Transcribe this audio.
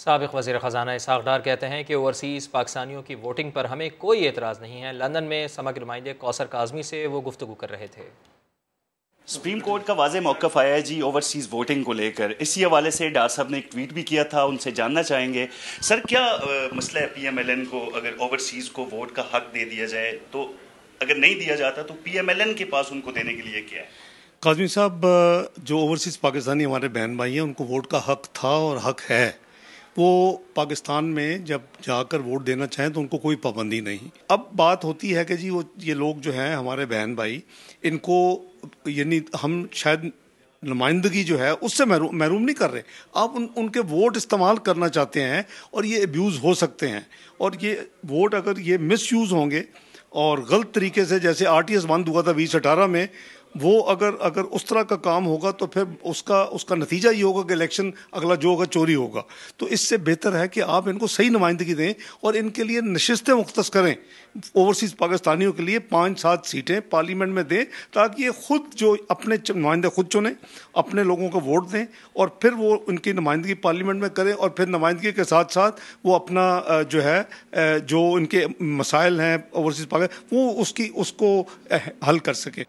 सबक वज़ी ख़जाना इसाक डार कहते हैं कि ओवरसीज़ पाकिस्तानियों की वोटिंग पर हमें कोई एतराज़ नहीं है लंदन में समक नुमाइंदे कौसर काजमी से वो गुफ्तु कर रहे थे सुप्रीम कोर्ट का वाज मौकफ आया है जी ओवरसीज़ वोटिंग को लेकर इसी हवाले से डार साहब ने एक ट्वीट भी किया था उनसे जानना चाहेंगे सर क्या मसला है पी एम एल एन को अगर ओवरसीज़ को वोट का हक दे दिया जाए तो अगर नहीं दिया जाता तो पी एम एल एन के पास उनको देने के लिए क्या है काजमी साहब जो ओवरसीज़ पाकिस्तानी हमारे बहन भाई हैं उनको वोट का हक था और हक है वो पाकिस्तान में जब जाकर वोट देना चाहें तो उनको कोई पाबंदी नहीं अब बात होती है कि जी वो ये लोग जो हैं हमारे बहन भाई इनको यानी हम शायद नुमाइंदगी जो है उससे महरूम महरूम नहीं कर रहे आप उन उनके वोट इस्तेमाल करना चाहते हैं और ये अब्यूज़ हो सकते हैं और ये वोट अगर ये मिस होंगे और गलत तरीके से जैसे आर टी एस बंद हुआ था बीस अठारह में वो अगर अगर उस तरह का काम होगा तो फिर उसका उसका नतीजा ये होगा कि इलेक्शन अगला जो होगा चोरी होगा तो इससे बेहतर है कि आप इनको सही नुमाइंदगी दें और इनके लिए नशस्तें मुख्त करें ओवरसीज़ पाकिस्तानियों के लिए पाँच सात सीटें पार्लियामेंट में दें ताकि ये खुद जो अपने नुमाइंदे खुद चुने अपने लोगों को वोट दें और फिर वो उनकी नुमाइंदगी पार्लियामेंट में करें और फिर नुमाइंदगी के साथ साथ वो अपना जो है जो उनके मसाइल हैं ओवरसीज़ पाकिस्तान वो उसकी उसको हल कर सके